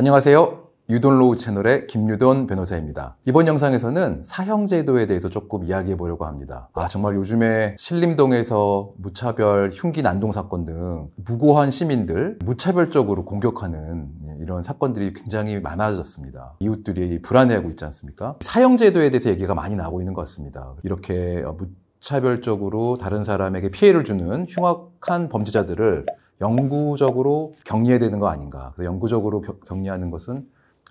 안녕하세요. 유돈로우 채널의 김유돈 변호사입니다. 이번 영상에서는 사형제도에 대해서 조금 이야기해 보려고 합니다. 아, 정말 요즘에 신림동에서 무차별 흉기 난동 사건 등 무고한 시민들 무차별적으로 공격하는 예, 이런 사건들이 굉장히 많아졌습니다. 이웃들이 불안해하고 있지 않습니까? 사형제도에 대해서 얘기가 많이 나오고 있는 것 같습니다. 이렇게 어, 무차별적으로 다른 사람에게 피해를 주는 흉악한 범죄자들을 영구적으로 격리해되는 야거 아닌가. 그래서 영구적으로 겨, 격리하는 것은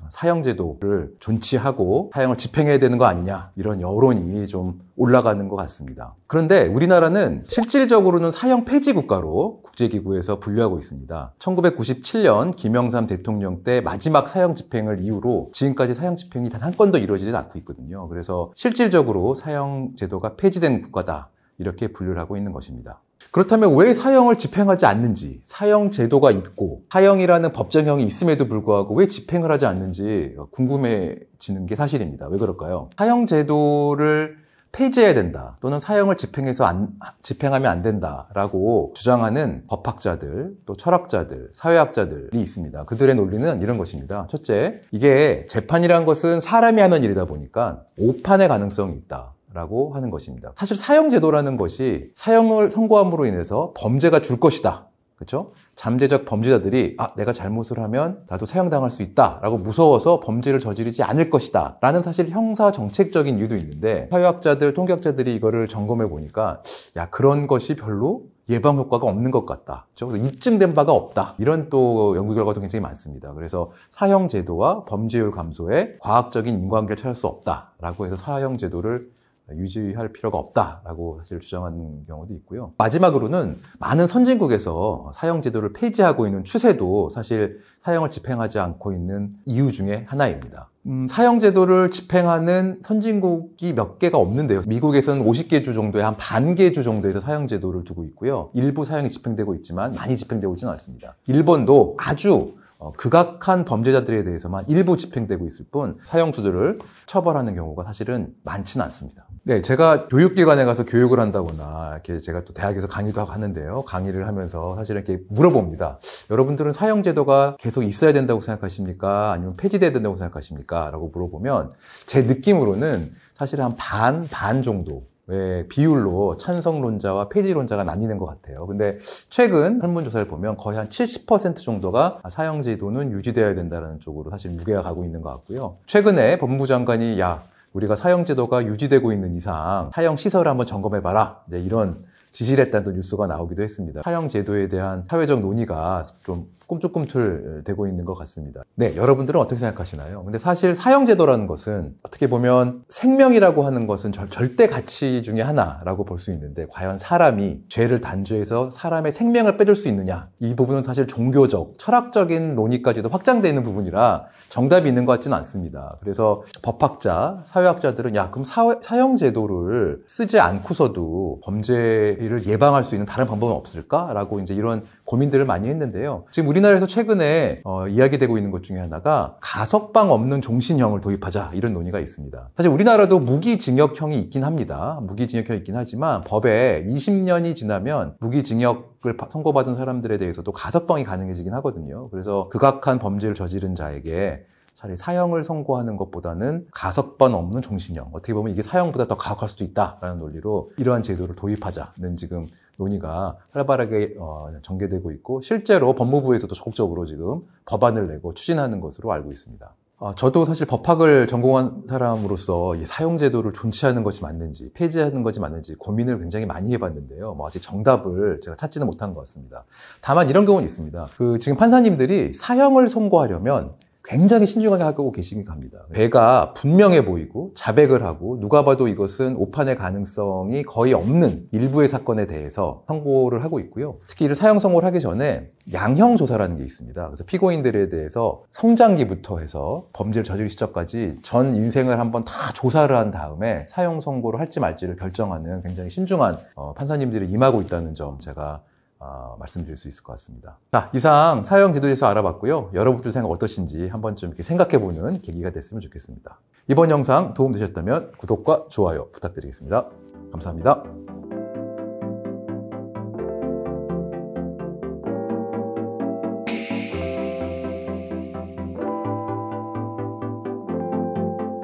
사형제도를 존치하고 사형을 집행해야 되는 거 아니냐 이런 여론이 좀 올라가는 것 같습니다. 그런데 우리나라는 실질적으로는 사형 폐지 국가로 국제기구에서 분류하고 있습니다. 1997년 김영삼 대통령 때 마지막 사형 집행을 이후로 지금까지 사형 집행이 단 한 건도 이루어지지 않고 있거든요. 그래서 실질적으로 사형 제도가 폐지된 국가다 이렇게 분류를 하고 있는 것입니다. 그렇다면 왜 사형을 집행하지 않는지, 사형 제도가 있고 사형이라는 법정형이 있음에도 불구하고 왜 집행을 하지 않는지 궁금해지는 게 사실입니다. 왜 그럴까요? 사형 제도를 폐지해야 된다 또는 사형을 집행해서 안, 집행하면 안 된다라고 주장하는 법학자들 또 철학자들 사회학자들이 있습니다. 그들의 논리는 이런 것입니다. 첫째, 이게 재판이란 것은 사람이 하는 일이다 보니까 오판의 가능성이 있다. 라고 하는 것입니다. 사실 사형제도라는 것이 사형을 선고함으로 인해서 범죄가 줄 것이다. 그렇죠? 잠재적 범죄자들이 아 내가 잘못을 하면 나도 사형당할 수 있다라고 무서워서 범죄를 저지르지 않을 것이다 라는 사실 형사 정책적인 이유도 있는데 사회학자들 통계학자들이 이거를 점검해 보니까 야 그런 것이 별로 예방 효과가 없는 것 같다. 그렇죠? 입증된 바가 없다. 이런 또 연구 결과도 굉장히 많습니다. 그래서 사형 제도와 범죄율 감소에 과학적인 인과관계를 찾을 수 없다라고 해서 사형 제도를 유지할 필요가 없다라고 사실 주장하는 경우도 있고요. 마지막으로는 많은 선진국에서 사형 제도를 폐지하고 있는 추세도 사실 사형을 집행하지 않고 있는 이유 중에 하나입니다. 음, 사형 제도를 집행하는 선진국이 몇 개가 없는데요. 미국에서는 50개 주 정도에 한 반 개 주 정도에서 사형 제도를 두고 있고요. 일부 사형이 집행되고 있지만 많이 집행되고 있지는 않습니다. 일본도 아주 어, 극악한 범죄자들에 대해서만 일부 집행되고 있을 뿐 사형수들을 처벌하는 경우가 사실은 많지는 않습니다. 네, 제가 교육기관에 가서 교육을 한다거나 이렇게 제가 또 대학에서 강의도 하는데요. 강의를 하면서 사실은 이렇게 물어봅니다. 여러분들은 사형제도가 계속 있어야 된다고 생각하십니까? 아니면 폐지돼야 된다고 생각하십니까? 라고 물어보면 제 느낌으로는 사실 한 반, 반 정도 왜 예, 비율로 찬성론자와 폐지론자가 나뉘는 것 같아요. 근데 최근 설문조사를 보면 거의 한 70% 정도가 사형제도는 유지되어야 된다는 쪽으로 사실 무게가 가고 있는 것 같고요. 최근에 법무부 장관이 야 우리가 사형제도가 유지되고 있는 이상 사형시설을 한번 점검해봐라 이런 지시를 했다는 뉴스가 나오기도 했습니다. 사형 제도에 대한 사회적 논의가 좀 꿈틀꿈틀 되고 있는 것 같습니다. 네, 여러분들은 어떻게 생각하시나요? 근데 사실 사형 제도라는 것은 어떻게 보면 생명이라고 하는 것은 절, 절대 가치 중에 하나라고 볼 수 있는데 과연 사람이 죄를 단죄해서 사람의 생명을 빼줄 수 있느냐 이 부분은 사실 종교적, 철학적인 논의까지도 확장되 있는 부분이라 정답이 있는 것 같지는 않습니다. 그래서 법학자, 사회학자들은 야 그럼 사회, 사형 제도를 쓰지 않고서도 범죄 뇌을 예방할 수 있는 다른 방법은 없을까라고 이제 이런 고민들을 많이 했는데요. 지금 우리나라에서 최근에 어, 이야기되고 있는 것 중에 하나가 가석방 없는 종신형을 도입하자 이런 논의가 있습니다. 사실 우리나라도 무기징역형이 있긴 합니다. 무기징역형이 있긴 하지만 법에 20년이 지나면 무기징역을 선고받은 사람들에 대해서도 가석방이 가능해지긴 하거든요. 그래서 극악한 범죄를 저지른 자에게 차라리 사형을 선고하는 것보다는 가석방 없는 종신형 어떻게 보면 이게 사형보다 더 가혹할 수도 있다라는 논리로 이러한 제도를 도입하자는 지금 논의가 활발하게 어, 전개되고 있고 실제로 법무부에서도 적극적으로 지금 법안을 내고 추진하는 것으로 알고 있습니다. 어, 저도 사실 법학을 전공한 사람으로서 이 사용제도를 존치하는 것이 맞는지 폐지하는 것이 맞는지 고민을 굉장히 많이 해봤는데요. 뭐 아직 정답을 제가 찾지는 못한 것 같습니다. 다만 이런 경우는 있습니다. 그 지금 판사님들이 사형을 선고하려면 굉장히 신중하게 하고 계신가 합니다. 배가 분명해 보이고 자백을 하고 누가 봐도 이것은 오판의 가능성이 거의 없는 일부의 사건에 대해서 선고를 하고 있고요. 특히 이를 사형 선고를 하기 전에 양형 조사라는 게 있습니다. 그래서 피고인들에 대해서 성장기부터 해서 범죄를 저지르 시점까지 전 인생을 한번 다 조사를 한 다음에 사형 선고를 할지 말지를 결정하는 굉장히 신중한 어, 판사님들이 임하고 있다는 점 제가 어, 말씀드릴 수 있을 것 같습니다. 자, 이상 사형 제도에서 알아봤고요. 여러분들 생각 어떠신지 한번 좀 이렇게 생각해보는 계기가 됐으면 좋겠습니다. 이번 영상 도움되셨다면 구독과 좋아요 부탁드리겠습니다. 감사합니다.